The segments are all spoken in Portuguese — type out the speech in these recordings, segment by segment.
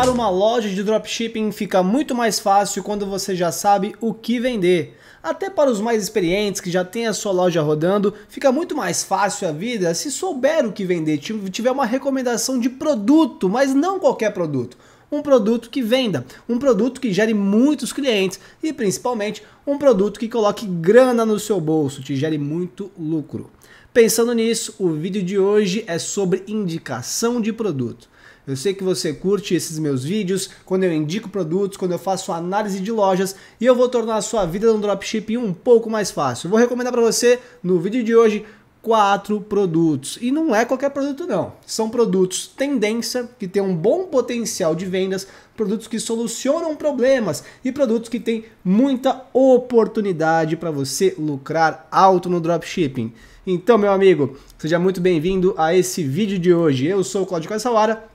Montar uma loja de dropshipping fica muito mais fácil quando você já sabe o que vender. Até para os mais experientes que já têm a sua loja rodando, fica muito mais fácil a vida se souber o que vender, tiver uma recomendação de produto, mas não qualquer produto um produto que venda, um produto que gere muitos clientes e principalmente um produto que coloque grana no seu bolso, te gere muito lucro. Pensando nisso, o vídeo de hoje é sobre indicação de produto. Eu sei que você curte esses meus vídeos, quando eu indico produtos, quando eu faço análise de lojas e eu vou tornar a sua vida no dropshipping um pouco mais fácil. Eu vou recomendar para você no vídeo de hoje quatro produtos. E não é qualquer produto não. São produtos tendência que tem um bom potencial de vendas, produtos que solucionam problemas e produtos que têm muita oportunidade para você lucrar alto no dropshipping. Então, meu amigo, seja muito bem-vindo a esse vídeo de hoje. Eu sou o Claudio Caissawara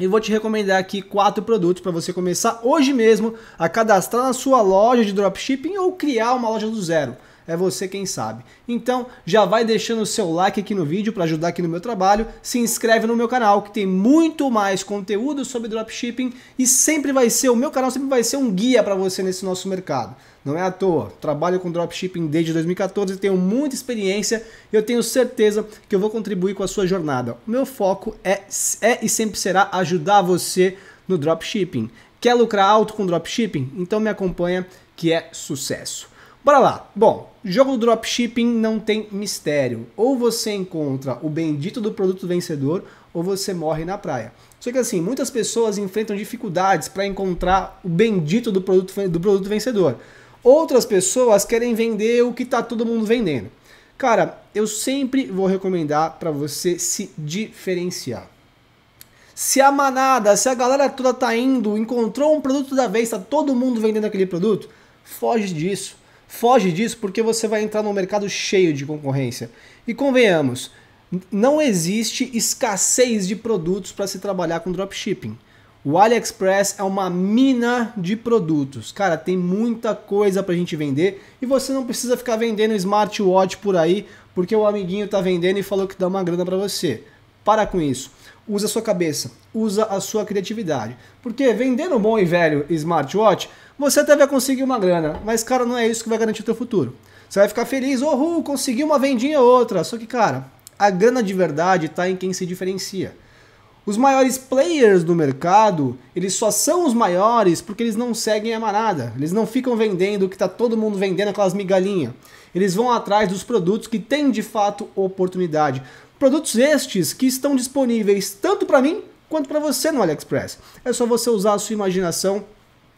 e vou te recomendar aqui quatro produtos para você começar hoje mesmo a cadastrar na sua loja de dropshipping ou criar uma loja do zero. É você quem sabe. Então, já vai deixando o seu like aqui no vídeo para ajudar aqui no meu trabalho. Se inscreve no meu canal que tem muito mais conteúdo sobre dropshipping e sempre vai ser o meu canal sempre vai ser um guia para você nesse nosso mercado. Não é à toa. Trabalho com dropshipping desde 2014 e tenho muita experiência e eu tenho certeza que eu vou contribuir com a sua jornada. O meu foco é, é e sempre será ajudar você no dropshipping. Quer lucrar alto com dropshipping? Então me acompanha que é sucesso. Bora lá. Bom, jogo do dropshipping não tem mistério. Ou você encontra o bendito do produto vencedor ou você morre na praia. Só que assim, muitas pessoas enfrentam dificuldades para encontrar o bendito do produto, do produto vencedor. Outras pessoas querem vender o que está todo mundo vendendo. Cara, eu sempre vou recomendar para você se diferenciar. Se a manada, se a galera toda tá indo, encontrou um produto da vez, tá todo mundo vendendo aquele produto, foge disso. Foge disso porque você vai entrar num mercado cheio de concorrência. E convenhamos, não existe escassez de produtos para se trabalhar com dropshipping. O AliExpress é uma mina de produtos. Cara, tem muita coisa pra gente vender e você não precisa ficar vendendo smartwatch por aí porque o amiguinho tá vendendo e falou que dá uma grana para você. Para com isso. Usa a sua cabeça, usa a sua criatividade. Porque vendendo bom e velho smartwatch, você até vai conseguir uma grana, mas cara, não é isso que vai garantir o teu futuro. Você vai ficar feliz, ou consegui uma vendinha outra. Só que, cara, a grana de verdade tá em quem se diferencia. Os maiores players do mercado, eles só são os maiores porque eles não seguem a manada. Eles não ficam vendendo o que está todo mundo vendendo, aquelas migalhinhas. Eles vão atrás dos produtos que têm de fato oportunidade. Produtos estes que estão disponíveis tanto para mim quanto para você no AliExpress. É só você usar a sua imaginação,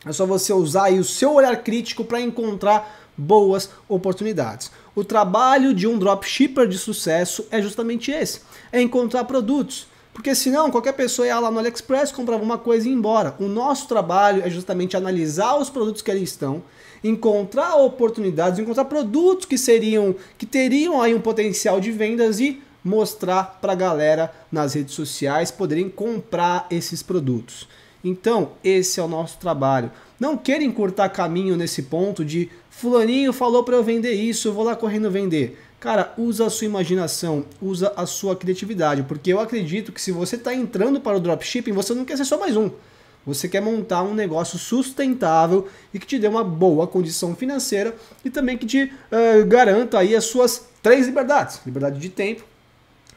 é só você usar o seu olhar crítico para encontrar boas oportunidades. O trabalho de um dropshipper de sucesso é justamente esse: é encontrar produtos porque senão qualquer pessoa ia lá no AliExpress, comprava uma coisa e ia embora. O nosso trabalho é justamente analisar os produtos que ali estão, encontrar oportunidades, encontrar produtos que seriam, que teriam aí um potencial de vendas e mostrar para a galera nas redes sociais poderem comprar esses produtos. Então, esse é o nosso trabalho. Não querem cortar caminho nesse ponto de fulaninho falou para eu vender isso, eu vou lá correndo vender. Cara, usa a sua imaginação, usa a sua criatividade, porque eu acredito que se você está entrando para o dropshipping, você não quer ser só mais um. Você quer montar um negócio sustentável e que te dê uma boa condição financeira e também que te uh, garanta aí as suas três liberdades: liberdade de tempo,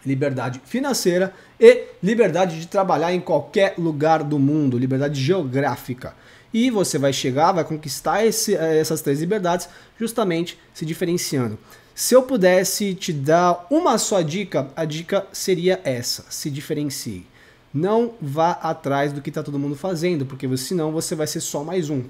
liberdade financeira e liberdade de trabalhar em qualquer lugar do mundo, liberdade geográfica. E você vai chegar, vai conquistar esse, eh, essas três liberdades justamente se diferenciando. Se eu pudesse te dar uma só dica, a dica seria essa: se diferencie. Não vá atrás do que está todo mundo fazendo, porque senão você vai ser só mais um.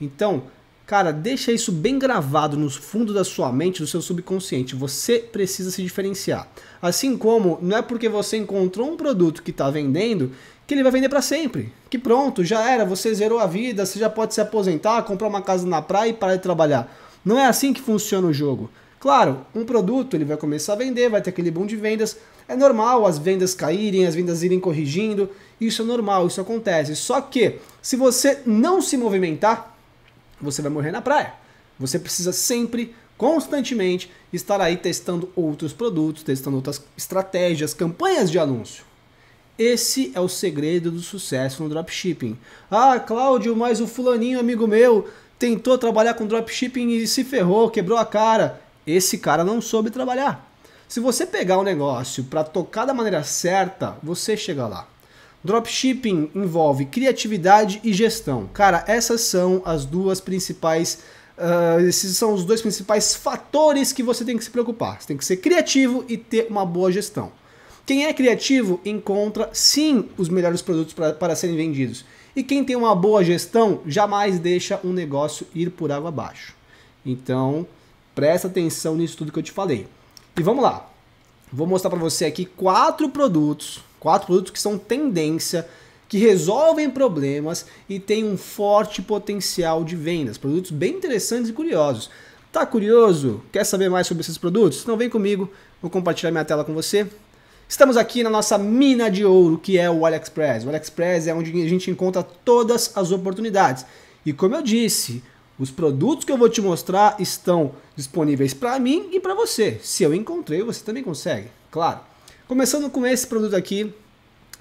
Então, cara, deixa isso bem gravado no fundo da sua mente, do seu subconsciente. Você precisa se diferenciar. Assim como não é porque você encontrou um produto que está vendendo que ele vai vender para sempre. Que pronto, já era, você zerou a vida, você já pode se aposentar, comprar uma casa na praia e parar de trabalhar. Não é assim que funciona o jogo. Claro, um produto ele vai começar a vender, vai ter aquele boom de vendas. É normal as vendas caírem, as vendas irem corrigindo. Isso é normal, isso acontece. Só que se você não se movimentar, você vai morrer na praia. Você precisa sempre, constantemente, estar aí testando outros produtos, testando outras estratégias, campanhas de anúncio. Esse é o segredo do sucesso no dropshipping. Ah, Cláudio, mas o fulaninho amigo meu tentou trabalhar com dropshipping e se ferrou, quebrou a cara. Esse cara não soube trabalhar. Se você pegar o negócio para tocar da maneira certa, você chega lá. Dropshipping envolve criatividade e gestão. Cara, essas são as duas principais. Uh, esses são os dois principais fatores que você tem que se preocupar. Você tem que ser criativo e ter uma boa gestão. Quem é criativo encontra sim os melhores produtos para serem vendidos. E quem tem uma boa gestão jamais deixa um negócio ir por água abaixo. Então, Presta atenção nisso tudo que eu te falei. E vamos lá. Vou mostrar para você aqui quatro produtos, quatro produtos que são tendência, que resolvem problemas e têm um forte potencial de vendas. Produtos bem interessantes e curiosos. Tá curioso? Quer saber mais sobre esses produtos? Então vem comigo, vou compartilhar minha tela com você. Estamos aqui na nossa mina de ouro, que é o AliExpress. O AliExpress é onde a gente encontra todas as oportunidades. E como eu disse, os produtos que eu vou te mostrar estão disponíveis para mim e para você. Se eu encontrei, você também consegue, claro. Começando com esse produto aqui,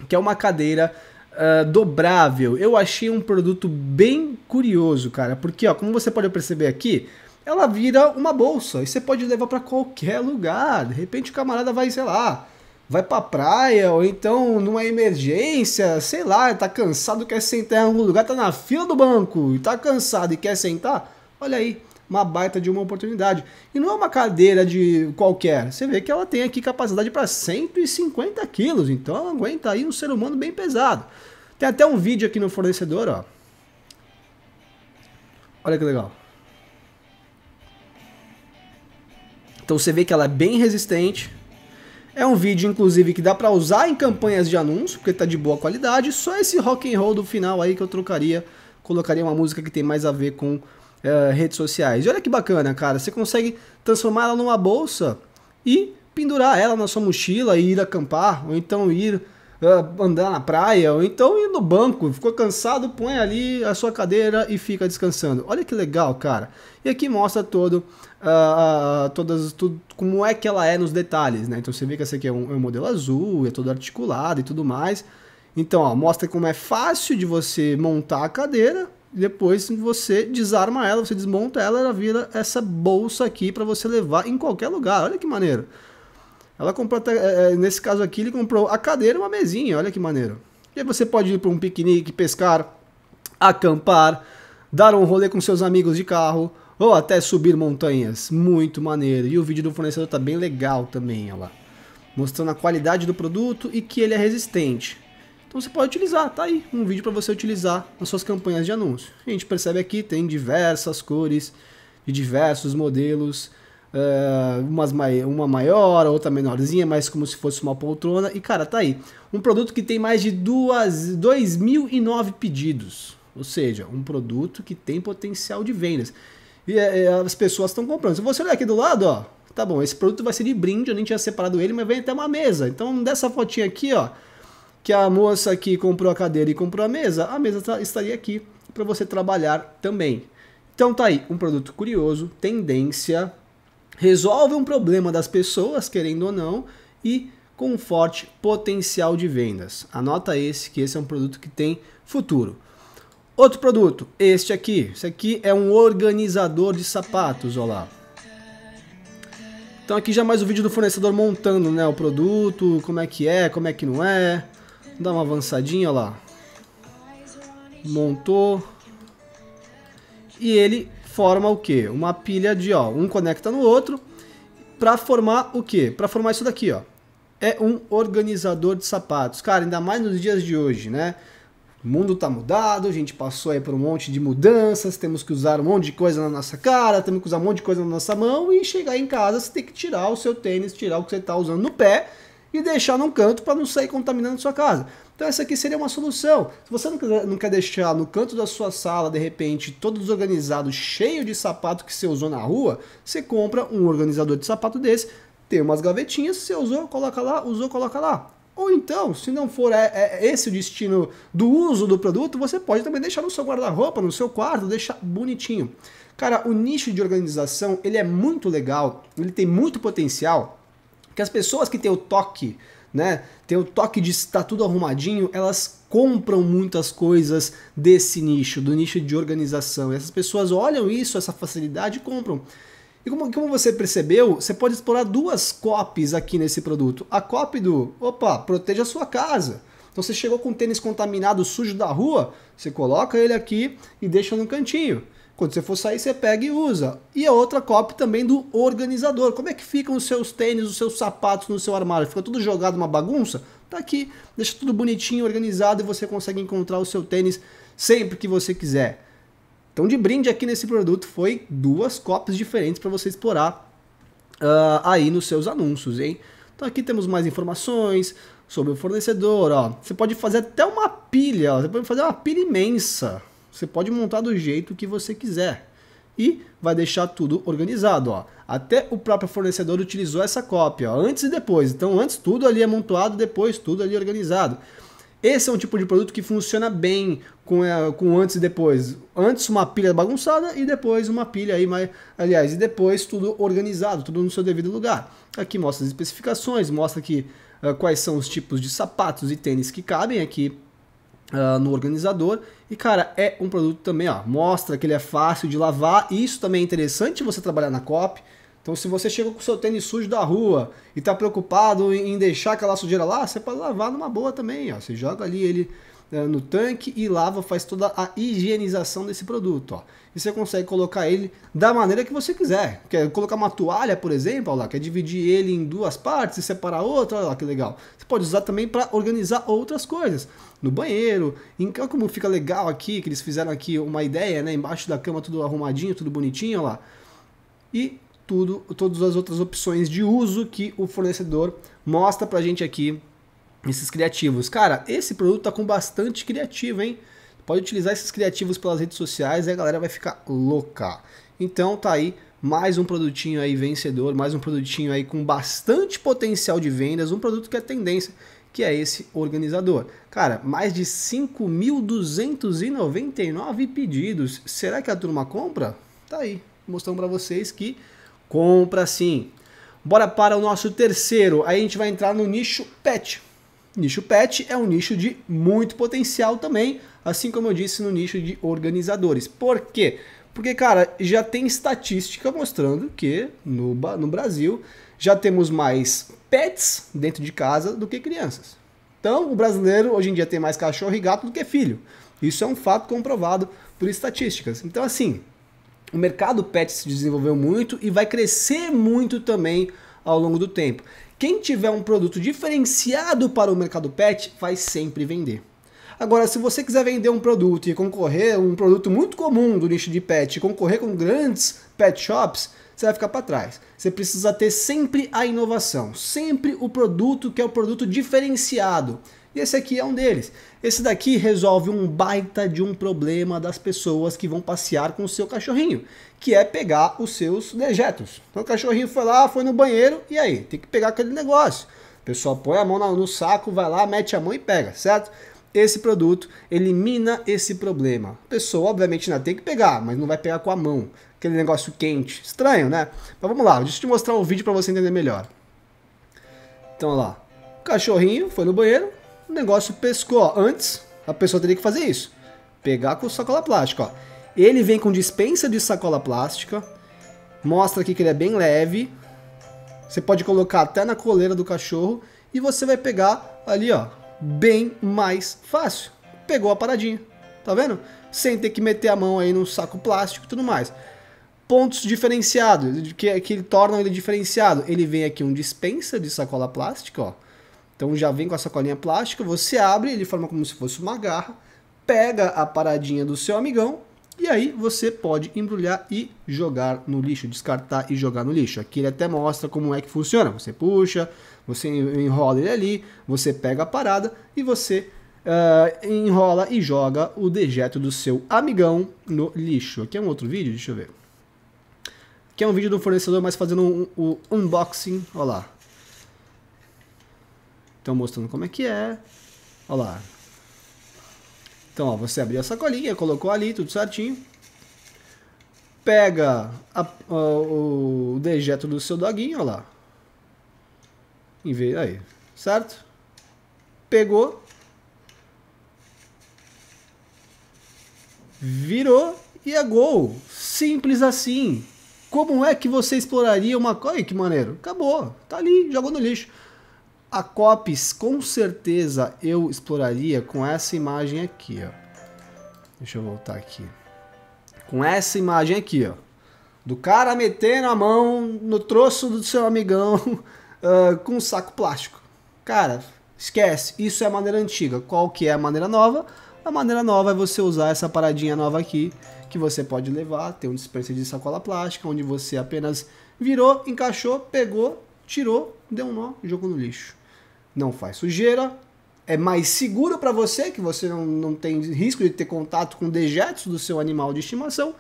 que é uma cadeira uh, dobrável. Eu achei um produto bem curioso, cara, porque ó, como você pode perceber aqui, ela vira uma bolsa e você pode levar para qualquer lugar. De repente o camarada vai, sei lá, vai pra praia, ou então numa emergência, sei lá, tá cansado, quer sentar em algum lugar, tá na fila do banco e tá cansado e quer sentar, olha aí, uma baita de uma oportunidade. E não é uma cadeira de qualquer, você vê que ela tem aqui capacidade para 150 quilos, então ela aguenta aí um ser humano bem pesado. Tem até um vídeo aqui no fornecedor, ó. Olha que legal. Então você vê que ela é bem resistente, é um vídeo, inclusive, que dá para usar em campanhas de anúncio, porque tá de boa qualidade. Só esse rock and roll do final aí que eu trocaria, colocaria uma música que tem mais a ver com uh, redes sociais. E olha que bacana, cara. Você consegue transformar ela numa bolsa e pendurar ela na sua mochila e ir acampar, ou então ir ah, andar na praia, ou então ir no banco, ficou cansado, põe ali a sua cadeira e fica descansando. Olha que legal, cara. E aqui mostra todo, uh, todas, tudo, como é que ela é nos detalhes, né? Então você vê que essa aqui é um, é um modelo azul, é todo articulado e tudo mais. Então, ó, mostra como é fácil de você montar a cadeira, depois você desarma ela, você desmonta ela, ela vira essa bolsa aqui para você levar em qualquer lugar. Olha que maneiro. Ela comprou, é, é, nesse caso aqui, ele comprou a cadeira e uma mesinha, olha que maneiro. E aí você pode ir para um piquenique, pescar, acampar, dar um rolê com seus amigos de carro ou até subir montanhas. Muito maneiro. E o vídeo do fornecedor tá bem legal também, olha lá. Mostrando a qualidade do produto e que ele é resistente. Então você pode utilizar, tá aí, um vídeo para você utilizar nas suas campanhas de anúncio. A gente percebe aqui, tem diversas cores, de diversos modelos, Uh, umas mai uma maior, outra menorzinha, mas como se fosse uma poltrona. E cara, tá aí. Um produto que tem mais de 2.009 pedidos. Ou seja, um produto que tem potencial de vendas. E, e é, é, as pessoas estão comprando. Se você olhar aqui do lado, ó. Tá bom, esse produto vai ser de brinde, eu nem tinha separado ele, mas vem até uma mesa. Então, dessa fotinha aqui, ó, que a moça que comprou a cadeira e comprou a mesa, a mesa tá, estaria aqui para você trabalhar também. Então tá aí, um produto curioso, tendência, resolve um problema das pessoas, querendo ou não, e com um forte potencial de vendas. Anota esse, que esse é um produto que tem futuro. Outro produto, este aqui. Esse aqui é um organizador de sapatos, olha lá. Então aqui já é mais o vídeo do fornecedor montando né, o produto, como é que é, como é que não é. Dá uma avançadinha, olha lá. Montou. E ele forma o que? Uma pilha de, ó, um conecta no outro para formar o que? Para formar isso daqui, ó. É um organizador de sapatos. Cara, ainda mais nos dias de hoje, né? O mundo tá mudado, a gente passou aí por um monte de mudanças, temos que usar um monte de coisa na nossa cara, temos que usar um monte de coisa na nossa mão e chegar em casa você tem que tirar o seu tênis, tirar o que você tá usando no pé e deixar num canto para não sair contaminando sua casa. Então essa aqui seria uma solução. Se você não quer, não quer deixar no canto da sua sala, de repente, todo desorganizado, cheio de sapato que você usou na rua, você compra um organizador de sapato desse, tem umas gavetinhas, você usou, coloca lá, usou, coloca lá. Ou então, se não for é, é, é esse o destino do uso do produto, você pode também deixar no seu guarda-roupa, no seu quarto, deixar bonitinho. Cara, o nicho de organização, ele é muito legal, ele tem muito potencial, que as pessoas que têm o toque né? Tem o toque de estar tá tudo arrumadinho, elas compram muitas coisas desse nicho, do nicho de organização. E essas pessoas olham isso, essa facilidade e compram. E como, como você percebeu, você pode explorar duas copies aqui nesse produto. A copy do, opa, proteja a sua casa. Então você chegou com um tênis contaminado, sujo da rua, você coloca ele aqui e deixa no cantinho. Quando você for sair, você pega e usa. E a outra cópia também do organizador. Como é que ficam os seus tênis, os seus sapatos no seu armário? Fica tudo jogado uma bagunça? Tá aqui, deixa tudo bonitinho, organizado e você consegue encontrar o seu tênis sempre que você quiser. Então, de brinde aqui nesse produto foi duas cópias diferentes para você explorar uh, aí nos seus anúncios, hein? Então, aqui temos mais informações sobre o fornecedor, ó. Você pode fazer até uma pilha, ó. Você pode fazer uma pilha imensa você pode montar do jeito que você quiser e vai deixar tudo organizado, ó. Até o próprio fornecedor utilizou essa cópia, ó, antes e depois. Então, antes tudo ali amontoado, é depois tudo ali é organizado. Esse é um tipo de produto que funciona bem com, é, com antes e depois. Antes uma pilha bagunçada e depois uma pilha aí mais, aliás, e depois tudo organizado, tudo no seu devido lugar. Aqui mostra as especificações, mostra aqui uh, ah, quais são os tipos de sapatos e tênis que cabem aqui Uh, no organizador. E, cara, é um produto também, ó. Mostra que ele é fácil de lavar. Isso também é interessante você trabalhar na COP. Então, se você chega com o seu tênis sujo da rua e tá preocupado em deixar aquela sujeira lá, você pode lavar numa boa também, ó. Você joga ali ele né, no tanque e lava faz toda a higienização desse produto. Ó. E você consegue colocar ele da maneira que você quiser. Quer colocar uma toalha, por exemplo, ó lá, quer dividir ele em duas partes e separar outra, olha lá que legal. Você pode usar também para organizar outras coisas. No banheiro, em como fica legal aqui, que eles fizeram aqui uma ideia, né? Embaixo da cama tudo arrumadinho, tudo bonitinho, olha lá. E tudo, todas as outras opções de uso que o fornecedor mostra pra gente aqui esses criativos. Cara, esse produto tá com bastante criativo, hein? Pode utilizar esses criativos pelas redes sociais e a galera vai ficar louca. Então tá aí mais um produtinho aí vencedor, mais um produtinho aí com bastante potencial de vendas, um produto que é tendência, que é esse organizador. Cara, mais de 5.299 pedidos. Será que a turma compra? Tá aí, mostrando para vocês que compra sim. Bora para o nosso terceiro. Aí a gente vai entrar no nicho pet. Nicho pet é um nicho de muito potencial também, assim como eu disse no nicho de organizadores. Por quê? Porque, cara, já tem estatística mostrando que no, no Brasil já temos mais pets dentro de casa do que crianças. Então, o brasileiro hoje em dia tem mais cachorro e gato do que filho. Isso é um fato comprovado por estatísticas. Então, assim, o mercado pet se desenvolveu muito e vai crescer muito também ao longo do tempo. Quem tiver um produto diferenciado para o mercado pet vai sempre vender. Agora, se você quiser vender um produto e concorrer, um produto muito comum do nicho de pet, e concorrer com grandes pet shops, você vai ficar para trás. Você precisa ter sempre a inovação, sempre o produto que é o produto diferenciado. E esse aqui é um deles. Esse daqui resolve um baita de um problema das pessoas que vão passear com o seu cachorrinho, que é pegar os seus dejetos. Então o cachorrinho foi lá, foi no banheiro, e aí? Tem que pegar aquele negócio. O pessoal põe a mão no saco, vai lá, mete a mão e pega, certo? Esse produto elimina esse problema. A pessoa, obviamente, ainda tem que pegar, mas não vai pegar com a mão. Aquele negócio quente. Estranho, né? Mas vamos lá, deixa eu te mostrar um vídeo para você entender melhor. Então, olha lá. O cachorrinho foi no banheiro, o negócio pescou. Ó. Antes, a pessoa teria que fazer isso. Pegar com sacola plástica. Ó. Ele vem com dispensa de sacola plástica. Mostra aqui que ele é bem leve. Você pode colocar até na coleira do cachorro. E você vai pegar ali, ó. Bem mais fácil. Pegou a paradinha. Tá vendo? Sem ter que meter a mão aí num saco plástico e tudo mais pontos diferenciados, que, que tornam ele diferenciado. Ele vem aqui um dispensa de sacola plástica, ó. Então já vem com a sacolinha plástica, você abre, ele forma como se fosse uma garra, pega a paradinha do seu amigão e aí você pode embrulhar e jogar no lixo, descartar e jogar no lixo. Aqui ele até mostra como é que funciona. Você puxa, você enrola ele ali, você pega a parada e você uh, enrola e joga o dejeto do seu amigão no lixo. Aqui é um outro vídeo, deixa eu ver. Aqui é um vídeo do fornecedor, mas fazendo o um, um unboxing, olha lá. Estão mostrando como é que é. Olha lá. Então, ó, você abriu a sacolinha, colocou ali, tudo certinho. Pega a, a, o dejeto do seu doguinho, olha lá. Em aí, certo? Pegou. Virou e é gol. Simples assim. Como é que você exploraria uma... Olha que maneiro. Acabou. Tá ali, jogou no lixo. A Copies, com certeza, eu exploraria com essa imagem aqui, ó. Deixa eu voltar aqui. Com essa imagem aqui, ó. Do cara metendo a mão no troço do seu amigão uh, com um saco plástico. Cara, esquece. Isso é a maneira antiga. Qual que é a maneira nova? A maneira nova é você usar essa paradinha nova aqui, que você pode levar, tem um dispenser de sacola plástica, onde você apenas virou, encaixou, pegou, tirou, deu um nó, e jogou no lixo não faz sujeira, é mais seguro para você, que você não, não tem risco de ter contato com dejetos do seu animal de estimação,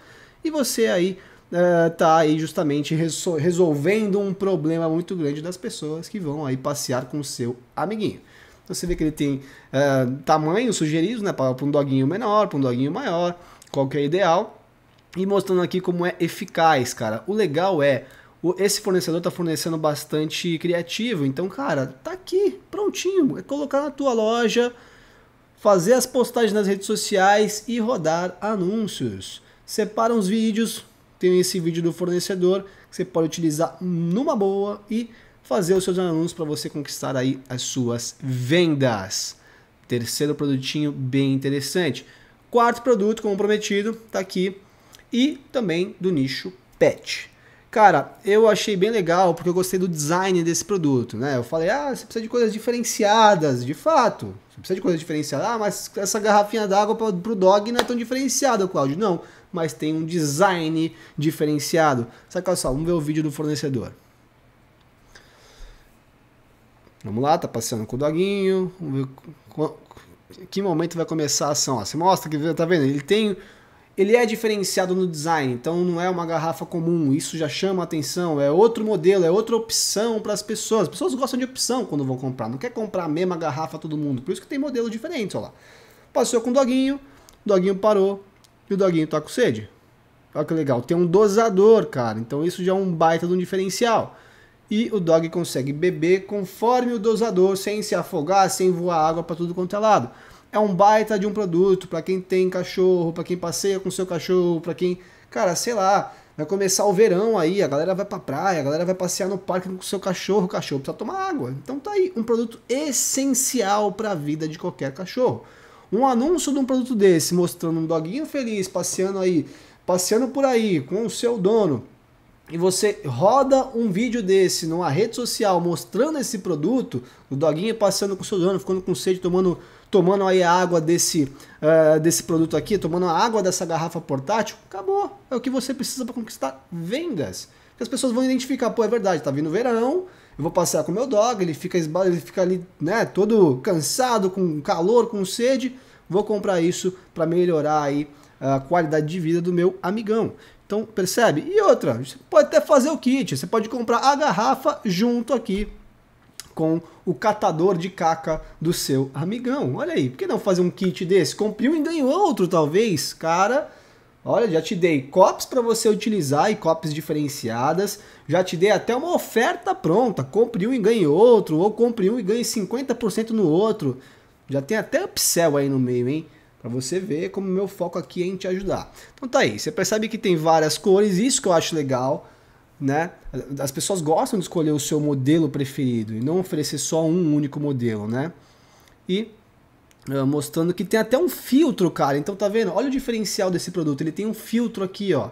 e você aí está eh, aí justamente resolvendo um problema muito grande das pessoas que vão aí passear com o seu amiguinho. Então você vê que ele tem eh, tamanho sugerido, né, para um doguinho menor, para um doguinho maior, qual que é ideal, e mostrando aqui como é eficaz, cara. O legal é esse fornecedor está fornecendo bastante criativo. Então, cara, tá aqui, prontinho. É colocar na tua loja, fazer as postagens nas redes sociais e rodar anúncios. Separa os vídeos, tem esse vídeo do fornecedor que você pode utilizar numa boa e fazer os seus anúncios para você conquistar aí as suas vendas. Terceiro produtinho bem interessante. Quarto produto, como prometido, está aqui e também do nicho pet. Cara, eu achei bem legal porque eu gostei do design desse produto, né? Eu falei, ah, você precisa de coisas diferenciadas, de fato. Você precisa de coisas diferenciadas. Ah, mas essa garrafinha d'água pro dog não é tão diferenciada, Claudio. Não, mas tem um design diferenciado. Saca é só, vamos ver o vídeo do fornecedor. Vamos lá, tá passeando com o doguinho. Vamos ver que momento vai começar a ação. Ó, você mostra que tá vendo? Ele tem ele é diferenciado no design, então não é uma garrafa comum, isso já chama atenção, é outro modelo, é outra opção para as pessoas. As pessoas gostam de opção quando vão comprar, não quer comprar a mesma garrafa todo mundo, por isso que tem modelo diferente, olha lá. Passou com o doguinho, o doguinho parou e o doguinho tá com sede. Olha que legal, tem um dosador, cara, então isso já é um baita de um diferencial. E o dog consegue beber conforme o dosador, sem se afogar, sem voar água para tudo quanto é lado é um baita de um produto para quem tem cachorro, para quem passeia com seu cachorro, para quem, cara, sei lá, vai começar o verão aí, a galera vai pra praia, a galera vai passear no parque com seu cachorro, o cachorro precisa tomar água. Então tá aí um produto essencial para a vida de qualquer cachorro. Um anúncio de um produto desse mostrando um doguinho feliz passeando aí, passeando por aí com o seu dono, e você roda um vídeo desse numa rede social mostrando esse produto, o doguinho passando com o seu dono, ficando com sede, tomando tomando aí a água desse, uh, desse produto aqui, tomando a água dessa garrafa portátil, acabou. É o que você precisa para conquistar vendas. Porque as pessoas vão identificar, pô, é verdade, tá vindo verão, eu vou passear com o meu dog, ele fica, ele fica ali, né, todo cansado, com calor, com sede, vou comprar isso para melhorar aí a qualidade de vida do meu amigão. Então, percebe? E outra, você pode até fazer o kit, você pode comprar a garrafa junto aqui com o catador de caca do seu amigão. Olha aí, por que não fazer um kit desse? Compre um e ganhe outro, talvez. Cara, olha, já te dei copos para você utilizar e copos diferenciadas. Já te dei até uma oferta pronta. Compre um e ganhe outro, ou compre um e ganhe 50% no outro. Já tem até upsell aí no meio, hein? para você ver como meu foco aqui é em te ajudar. Então tá aí, você percebe que tem várias cores, isso que eu acho legal né? As pessoas gostam de escolher o seu modelo preferido e não oferecer só um único modelo, né? E uh, mostrando que tem até um filtro, cara. Então tá vendo? Olha o diferencial desse produto. Ele tem um filtro aqui, ó.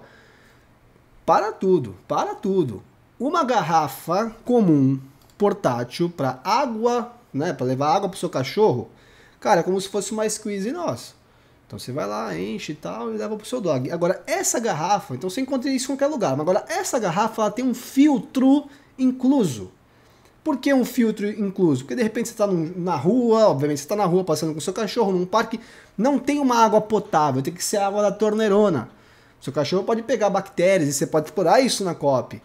Para tudo, para tudo. Uma garrafa comum portátil para água, né, para levar água pro seu cachorro. Cara, é como se fosse uma squeeze nossa. Então você vai lá, enche e tal e leva pro seu dog. Agora, essa garrafa, então você encontra isso em qualquer lugar, mas agora essa garrafa ela tem um filtro incluso. Por que um filtro incluso? Porque de repente você está na rua, obviamente você está na rua passando com seu cachorro, num parque, não tem uma água potável, tem que ser água da torneirona. Seu cachorro pode pegar bactérias e você pode explorar isso na COP.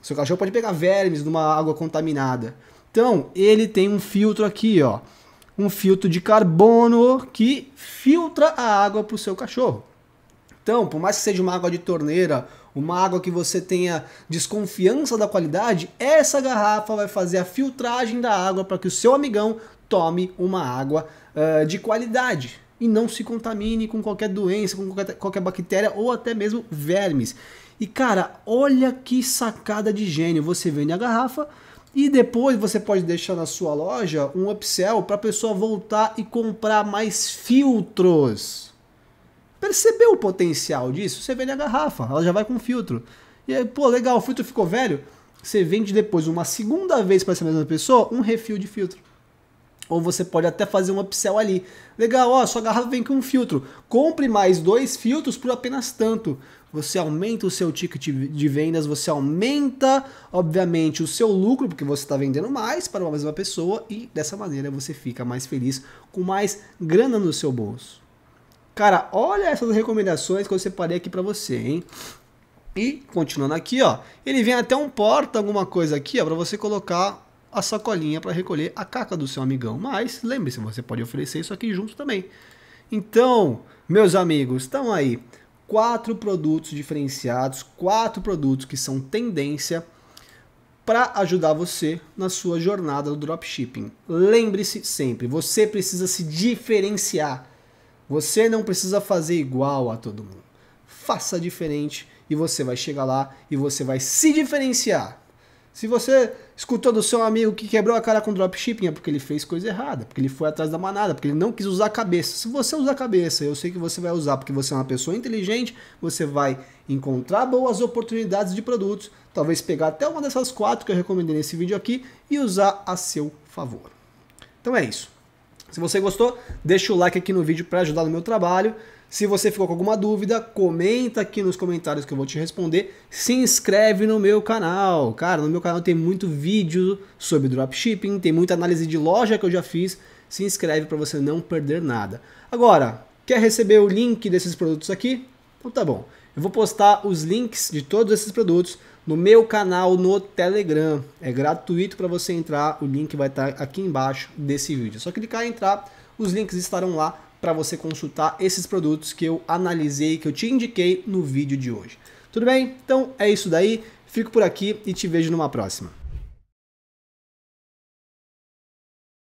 Seu cachorro pode pegar vermes numa água contaminada. Então, ele tem um filtro aqui, ó um filtro de carbono que filtra a água para o seu cachorro. Então, por mais que seja uma água de torneira, uma água que você tenha desconfiança da qualidade, essa garrafa vai fazer a filtragem da água para que o seu amigão tome uma água uh, de qualidade e não se contamine com qualquer doença, com qualquer, qualquer bactéria ou até mesmo vermes. E cara, olha que sacada de gênio! Você vende a garrafa, e depois você pode deixar na sua loja um upsell para a pessoa voltar e comprar mais filtros. Percebeu o potencial disso? Você vende a garrafa, ela já vai com filtro. E aí, pô, legal, o filtro ficou velho. Você vende depois uma segunda vez para essa mesma pessoa um refil de filtro. Ou você pode até fazer um upsell ali. Legal, ó, sua garrafa vem com um filtro. Compre mais dois filtros por apenas tanto você aumenta o seu ticket de vendas, você aumenta, obviamente, o seu lucro, porque você está vendendo mais para uma mesma pessoa e dessa maneira você fica mais feliz com mais grana no seu bolso. Cara, olha essas recomendações que eu separei aqui para você, hein? E continuando aqui, ó, ele vem até um porta alguma coisa aqui, ó, para você colocar a sacolinha para recolher a caca do seu amigão. Mas lembre-se, você pode oferecer isso aqui junto também. Então, meus amigos, estão aí quatro produtos diferenciados, quatro produtos que são tendência para ajudar você na sua jornada do dropshipping. Lembre-se sempre, você precisa se diferenciar. Você não precisa fazer igual a todo mundo. Faça diferente e você vai chegar lá e você vai se diferenciar. Se você escutou do seu amigo que quebrou a cara com dropshipping, é porque ele fez coisa errada, porque ele foi atrás da manada, porque ele não quis usar a cabeça. Se você usar a cabeça, eu sei que você vai usar, porque você é uma pessoa inteligente, você vai encontrar boas oportunidades de produtos, talvez pegar até uma dessas quatro que eu recomendei nesse vídeo aqui e usar a seu favor. Então é isso. Se você gostou, deixa o like aqui no vídeo para ajudar no meu trabalho. Se você ficou com alguma dúvida, comenta aqui nos comentários que eu vou te responder. Se inscreve no meu canal. Cara, no meu canal tem muito vídeo sobre dropshipping, tem muita análise de loja que eu já fiz. Se inscreve para você não perder nada. Agora, quer receber o link desses produtos aqui? Então tá bom. Eu vou postar os links de todos esses produtos no meu canal no Telegram. É gratuito para você entrar, o link vai estar tá aqui embaixo desse vídeo. É só clicar em entrar, os links estarão lá para você consultar esses produtos que eu analisei, que eu te indiquei no vídeo de hoje. Tudo bem? Então é isso daí. Fico por aqui e te vejo numa próxima.